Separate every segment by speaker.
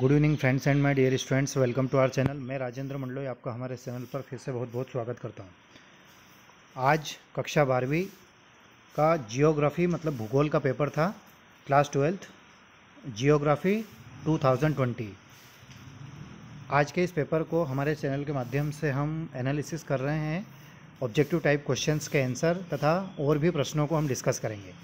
Speaker 1: good evening friends and my dear students welcome to our channel मैं राजेंद्र मंडलोई आपका हमारे channel पर फिर से बहुत बहुत स्वागत करता हूँ आज कक्षा बारहवीं का जियोग्राफी मतलब भूगोल का पेपर था क्लास ट्वेल्थ जियोग्राफी 2020 आज के इस पेपर को हमारे चैनल के माध्यम से हम एनालिसिस कर रहे हैं ऑब्जेक्टिव टाइप क्वेश्चन के आंसर तथा और भी प्रश्नों को हम डिस्कस करेंगे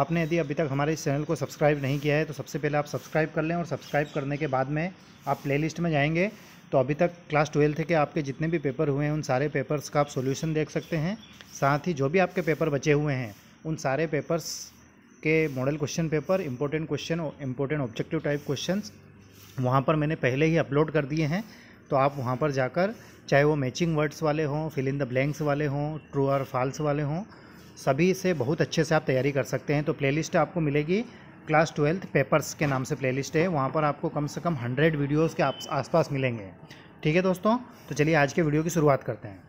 Speaker 1: आपने यदि अभी तक हमारे इस चैनल को सब्सक्राइब नहीं किया है तो सबसे पहले आप सब्सक्राइब कर लें और सब्सक्राइब करने के बाद में आप प्लेलिस्ट में जाएंगे तो अभी तक क्लास ट्वेल्थ के आपके जितने भी पेपर हुए हैं उन सारे पेपर्स का आप सोल्यूशन देख सकते हैं साथ ही जो भी आपके पेपर बचे हुए हैं उन सारे पेपर्स के model question paper important question और इम्पोर्टेंट ऑब्जेक्टिव टाइप क्वेश्चन वहाँ पर मैंने पहले ही अपलोड कर दिए हैं तो आप वहाँ पर जाकर चाहे वो मैचिंग वर्ड्स वाले हों फिल इन द ब्लैंक्स वाले हों ट्रू और फॉल्स वाले हों सभी से बहुत अच्छे से आप तैयारी कर सकते हैं तो प्लेलिस्ट आपको मिलेगी क्लास ट्वेल्थ पेपर्स के नाम से प्लेलिस्ट है वहाँ पर आपको कम से कम हंड्रेड वीडियोज़ के आसपास मिलेंगे ठीक है दोस्तों तो चलिए आज के वीडियो की शुरुआत करते हैं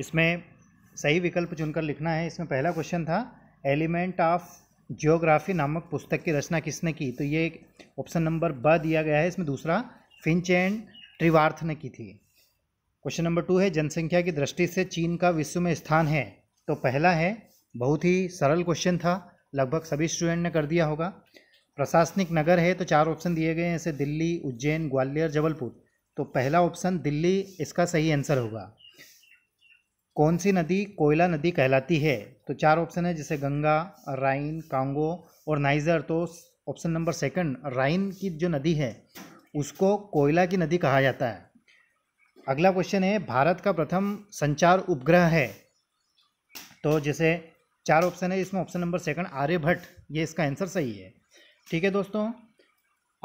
Speaker 1: इसमें सही विकल्प चुनकर लिखना है इसमें पहला क्वेश्चन था एलिमेंट ऑफ जियोग्राफी नामक पुस्तक की रचना किसने की तो ये ऑप्शन नंबर ब दिया गया है इसमें दूसरा फिंच एंड ट्रिवार्थ ने की थी क्वेश्चन नंबर टू है जनसंख्या की दृष्टि से चीन का विश्व में स्थान है तो पहला है बहुत ही सरल क्वेश्चन था लगभग सभी स्टूडेंट ने कर दिया होगा प्रशासनिक नगर है तो चार ऑप्शन दिए गए हैं जैसे दिल्ली उज्जैन ग्वालियर जबलपुर तो पहला ऑप्शन दिल्ली इसका सही आंसर होगा कौन सी नदी कोयला नदी कहलाती है तो चार ऑप्शन है जैसे गंगा राइन कांगो और नाइजर तो ऑप्शन नंबर सेकंड राइन की जो नदी है उसको कोयला की नदी कहा जाता है अगला क्वेश्चन है भारत का प्रथम संचार उपग्रह है तो जैसे चार ऑप्शन है इसमें ऑप्शन नंबर सेकंड आर्यभट्ट ये इसका आंसर सही है ठीक है दोस्तों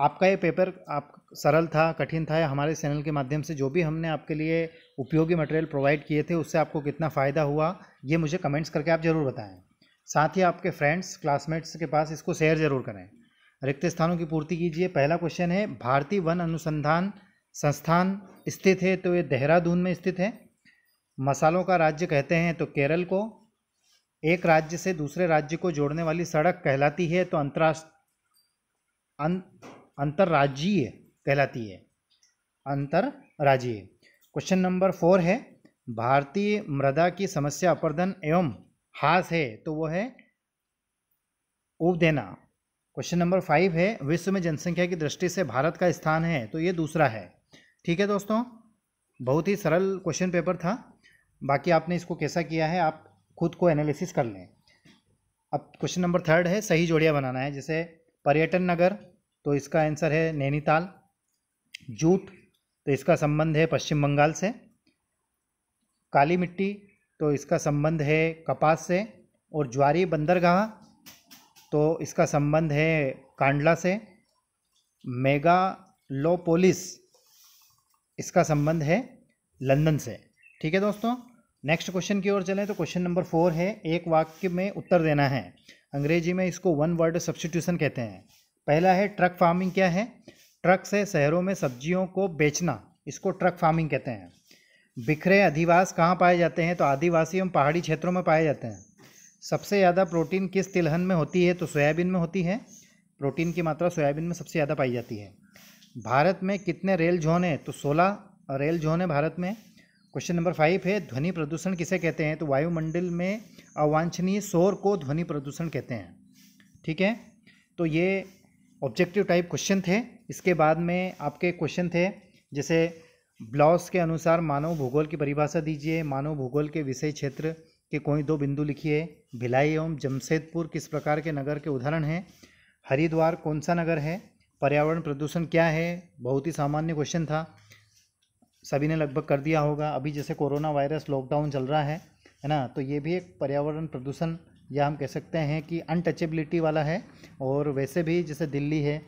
Speaker 1: आपका ये पेपर आप सरल था कठिन था हमारे चैनल के माध्यम से जो भी हमने आपके लिए उपयोगी मटेरियल प्रोवाइड किए थे उससे आपको कितना फ़ायदा हुआ ये मुझे कमेंट्स करके आप ज़रूर बताएं साथ ही आपके फ्रेंड्स क्लासमेट्स के पास इसको शेयर ज़रूर करें रिक्त स्थानों की पूर्ति कीजिए पहला क्वेश्चन है भारतीय वन अनुसंधान संस्थान स्थित है तो ये देहरादून में स्थित है मसालों का राज्य कहते हैं तो केरल को एक राज्य से दूसरे राज्य को जोड़ने वाली सड़क कहलाती है तो अंतर्राष्ट्र अं, अंतर्राज्यीय कहलाती है अंतर्राज्यीय क्वेश्चन नंबर फोर है भारतीय मृदा की समस्या अपर्दन एवं हास है तो वो है उप देना क्वेश्चन नंबर फाइव है विश्व में जनसंख्या की दृष्टि से भारत का स्थान है तो ये दूसरा है ठीक है दोस्तों बहुत ही सरल क्वेश्चन पेपर था बाकी आपने इसको कैसा किया है आप खुद को एनालिसिस कर लें अब क्वेश्चन नंबर थर्ड है सही जोड़ियाँ बनाना है जैसे पर्यटन नगर तो इसका आंसर है नैनीताल जूट तो इसका संबंध है पश्चिम बंगाल से काली मिट्टी तो इसका संबंध है कपास से और ज्वारी बंदरगाह तो इसका संबंध है कांडला से मेगा लो पोलिस इसका संबंध है लंदन से ठीक है दोस्तों नेक्स्ट क्वेश्चन की ओर चलें तो क्वेश्चन नंबर फोर है एक वाक्य में उत्तर देना है अंग्रेजी में इसको वन वर्ड सब्सटीट्यूशन कहते हैं पहला है ट्रक फार्मिंग क्या है ट्रक से शहरों में सब्जियों को बेचना इसको ट्रक फार्मिंग कहते हैं बिखरे अधिवास कहाँ पाए जाते हैं तो आदिवासी एवं पहाड़ी क्षेत्रों में पाए जाते हैं सबसे ज़्यादा प्रोटीन किस तिलहन में होती है तो सोयाबीन में होती है प्रोटीन की मात्रा सोयाबीन में सबसे ज़्यादा पाई जाती है भारत में कितने रेल जोन हैं तो सोलह रेल जोन है भारत में क्वेश्चन नंबर फाइव है ध्वनि प्रदूषण किसे कहते हैं तो वायुमंडल में अवांछनीय शोर को ध्वनि प्रदूषण कहते हैं ठीक है तो ये ऑब्जेक्टिव टाइप क्वेश्चन थे इसके बाद में आपके क्वेश्चन थे जैसे ब्लॉस के अनुसार मानव भूगोल की परिभाषा दीजिए मानव भूगोल के विषय क्षेत्र के कोई दो बिंदु लिखिए भिलाई एवं जमशेदपुर किस प्रकार के नगर के उदाहरण हैं हरिद्वार कौन सा नगर है पर्यावरण प्रदूषण क्या है बहुत ही सामान्य क्वेश्चन था सभी ने लगभग कर दिया होगा अभी जैसे कोरोना वायरस लॉकडाउन चल रहा है है ना तो ये भी एक पर्यावरण प्रदूषण या हम कह सकते हैं कि अनटचेबिलिटी वाला है और वैसे भी जैसे दिल्ली है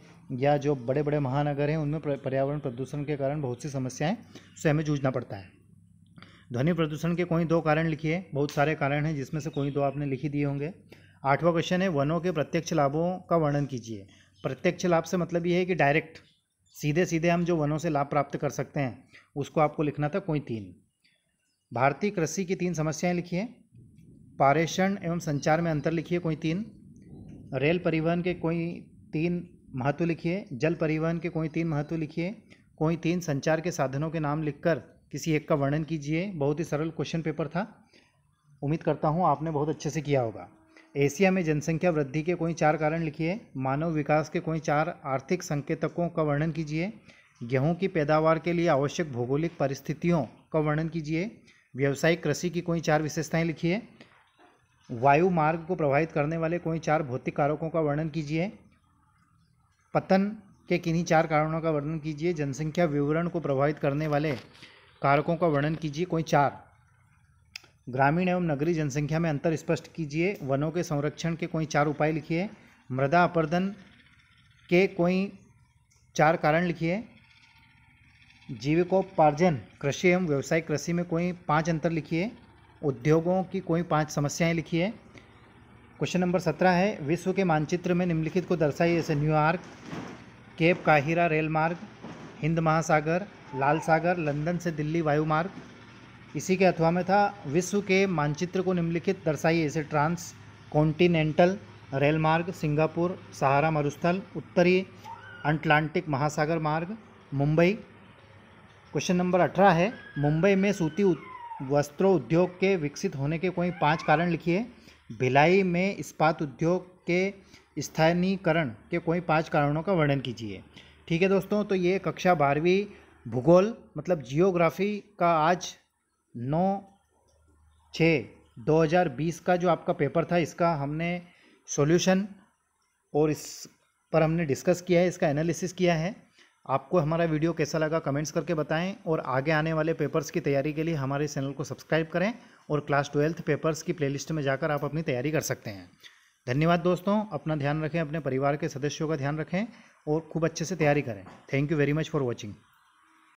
Speaker 1: या जो बड़े बड़े महानगर हैं उनमें पर्यावरण प्रदूषण के कारण बहुत सी समस्याएं से हमें जूझना पड़ता है ध्वनि प्रदूषण के कोई दो कारण लिखिए बहुत सारे कारण हैं जिसमें से कोई दो आपने लिखी दिए होंगे आठवां क्वेश्चन है वनों के प्रत्यक्ष लाभों का वर्णन कीजिए प्रत्यक्ष लाभ से मतलब ये है कि डायरेक्ट सीधे सीधे हम जो वनों से लाभ प्राप्त कर सकते हैं उसको आपको लिखना था कोई तीन भारतीय कृषि की तीन समस्याएं लिखिए पारेषण एवं संचार में अंतर लिखिए कोई तीन रेल परिवहन के कोई तीन महत्व लिखिए जल परिवहन के कोई तीन महत्व लिखिए कोई तीन संचार के साधनों के नाम लिखकर किसी एक का वर्णन कीजिए बहुत ही सरल क्वेश्चन पेपर था उम्मीद करता हूँ आपने बहुत अच्छे से किया होगा एशिया में जनसंख्या वृद्धि के कोई चार कारण लिखिए मानव विकास के कोई चार आर्थिक संकेतकों का वर्णन कीजिए गेहूं की पैदावार के लिए आवश्यक भौगोलिक परिस्थितियों का वर्णन कीजिए व्यावसायिक कृषि की कोई चार विशेषताएं लिखिए वायु मार्ग को प्रभावित करने वाले कोई चार भौतिक कारकों का वर्णन कीजिए पतन के किन्हीं चार कारणों का वर्णन कीजिए जनसंख्या विवरण को प्रभावित करने वाले कारकों का वर्णन कीजिए कोई चार ग्रामीण एवं नगरीय जनसंख्या में अंतर स्पष्ट कीजिए वनों के संरक्षण के कोई चार उपाय लिखिए मृदा अपर्दन के कोई चार कारण लिखिए जीविकोपार्जन कृषि एवं व्यवसायिक कृषि में कोई पांच अंतर लिखिए उद्योगों की कोई पांच समस्याएं लिखिए क्वेश्चन नंबर सत्रह है विश्व के मानचित्र में निम्नलिखित को दर्शाइए जैसे न्यूयॉर्क केप काहिरा रेलमार्ग हिंद महासागर लाल सागर लंदन से दिल्ली वायुमार्ग इसी के अथवा में था विश्व के मानचित्र को निम्नलिखित दर्शाइए इसे ट्रांस कॉन्टिनेंटल रेल मार्ग सिंगापुर सहारा मरुस्थल उत्तरी अटलांटिक महासागर मार्ग मुंबई क्वेश्चन नंबर अठारह है मुंबई में सूती वस्त्र उद्योग के विकसित होने के कोई पांच कारण लिखिए भिलाई में इस्पात उद्योग के स्थानीयकरण के कोई पांच कारणों का वर्णन कीजिए ठीक है दोस्तों तो ये कक्षा बारहवीं भूगोल मतलब जियोग्राफी का आज नौ छः 2020 का जो आपका पेपर था इसका हमने सॉल्यूशन और इस पर हमने डिस्कस किया है इसका एनालिसिस किया है आपको हमारा वीडियो कैसा लगा कमेंट्स करके बताएं और आगे आने वाले पेपर्स की तैयारी के लिए हमारे चैनल को सब्सक्राइब करें और क्लास ट्वेल्थ पेपर्स की प्लेलिस्ट में जाकर आप अपनी तैयारी कर सकते हैं धन्यवाद दोस्तों अपना ध्यान रखें अपने परिवार के सदस्यों का ध्यान रखें और खूब अच्छे से तैयारी करें thank you very much for watching